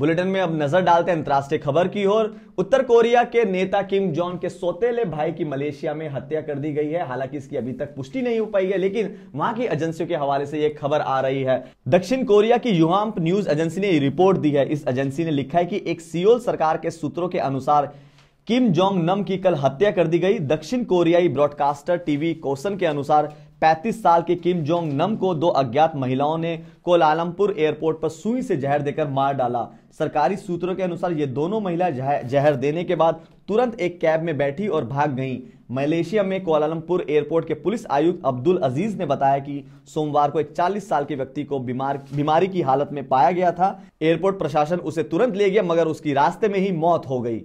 bulletin में अब नजर डालते हैं अंतर्राष्ट्रीय खबर की ओर उत्तर कोरिया के नेता किम जॉन के सोतेले भाई की मलेशिया में हत्या कर दी गई है हालांकि इसकी अभी तक पुष्टि नहीं हो पाई है लेकिन वहां की एजेंसियों के हवाले से यह खबर आ रही है दक्षिण कोरिया की युहाम्प न्यूज एजेंसी ने रिपोर्ट दी है इस एजेंसी ने लिखा है कि एक सियोल सरकार के सूत्रों के अनुसार किम जोंग नम की कल हत्या कर दी गई दक्षिण कोरियाई ब्रॉडकास्टर टीवी कोसन के अनुसार 35 साल के किम जोंग नम को दो अज्ञात महिलाओं ने कोलालमपुर एयरपोर्ट पर सुई से जहर देकर मार डाला सरकारी सूत्रों के अनुसार ये दोनों महिला जहर देने के बाद तुरंत एक कैब में बैठी और भाग गईं मलेशिया में कोलालमपुर एयरपोर्ट के पुलिस आयुक्त अब्दुल अजीज ने बताया कि सोमवार को एक 40 साल के व्यक्ति को बीमार बीमारी की हालत में पाया गया था एयरपोर्ट प्रशासन उसे तुरंत ले गया मगर उसकी रास्ते में ही मौत हो गई